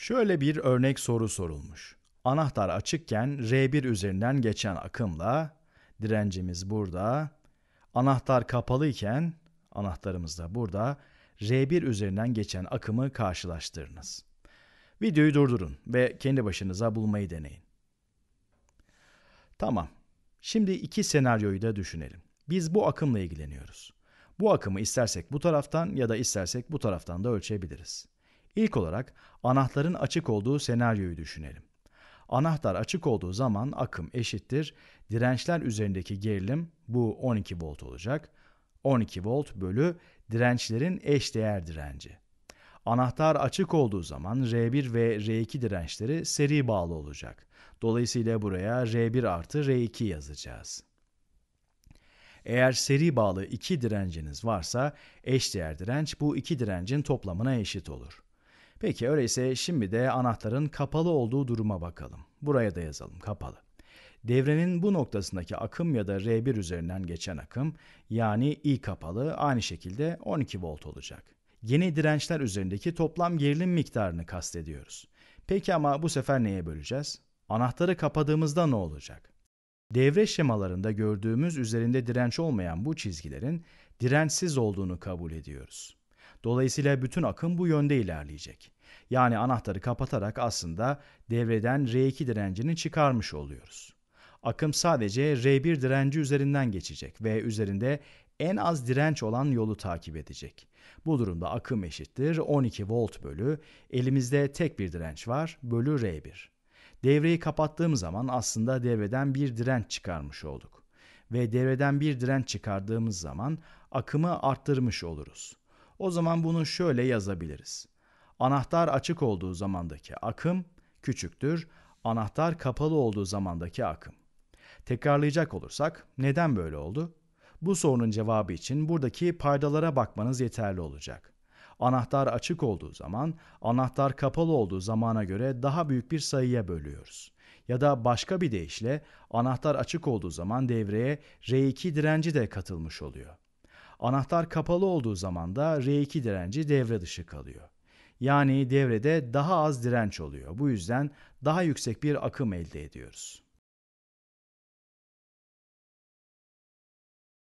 Şöyle bir örnek soru sorulmuş. Anahtar açıkken R1 üzerinden geçen akımla direncimiz burada. Anahtar kapalıyken anahtarımız da burada. R1 üzerinden geçen akımı karşılaştırınız. Videoyu durdurun ve kendi başınıza bulmayı deneyin. Tamam. Şimdi iki senaryoyu da düşünelim. Biz bu akımla ilgileniyoruz. Bu akımı istersek bu taraftan ya da istersek bu taraftan da ölçebiliriz. İlk olarak anahtarın açık olduğu senaryoyu düşünelim. Anahtar açık olduğu zaman akım eşittir. Dirençler üzerindeki gerilim bu 12 volt olacak. 12 volt bölü dirençlerin eşdeğer direnci. Anahtar açık olduğu zaman R1 ve R2 dirençleri seri bağlı olacak. Dolayısıyla buraya R1 artı R2 yazacağız. Eğer seri bağlı iki direnciniz varsa eşdeğer direnç bu iki direncin toplamına eşit olur. Peki öyleyse şimdi de anahtarın kapalı olduğu duruma bakalım. Buraya da yazalım kapalı. Devrenin bu noktasındaki akım ya da R1 üzerinden geçen akım yani I kapalı aynı şekilde 12 volt olacak. Yeni dirençler üzerindeki toplam gerilim miktarını kastediyoruz. Peki ama bu sefer neye böleceğiz? Anahtarı kapadığımızda ne olacak? Devre şemalarında gördüğümüz üzerinde direnç olmayan bu çizgilerin dirençsiz olduğunu kabul ediyoruz. Dolayısıyla bütün akım bu yönde ilerleyecek. Yani anahtarı kapatarak aslında devreden R2 direncini çıkarmış oluyoruz. Akım sadece R1 direnci üzerinden geçecek ve üzerinde en az direnç olan yolu takip edecek. Bu durumda akım eşittir 12 volt bölü elimizde tek bir direnç var bölü R1. Devreyi kapattığım zaman aslında devreden bir direnç çıkarmış olduk. Ve devreden bir direnç çıkardığımız zaman akımı arttırmış oluruz. O zaman bunu şöyle yazabiliriz. Anahtar açık olduğu zamandaki akım küçüktür, anahtar kapalı olduğu zamandaki akım. Tekrarlayacak olursak neden böyle oldu? Bu sorunun cevabı için buradaki paydalara bakmanız yeterli olacak. Anahtar açık olduğu zaman, anahtar kapalı olduğu zamana göre daha büyük bir sayıya bölüyoruz. Ya da başka bir deyişle anahtar açık olduğu zaman devreye R2 direnci de katılmış oluyor. Anahtar kapalı olduğu zaman da R2 direnci devre dışı kalıyor yani devrede daha az direnç oluyor. Bu yüzden daha yüksek bir akım elde ediyoruz.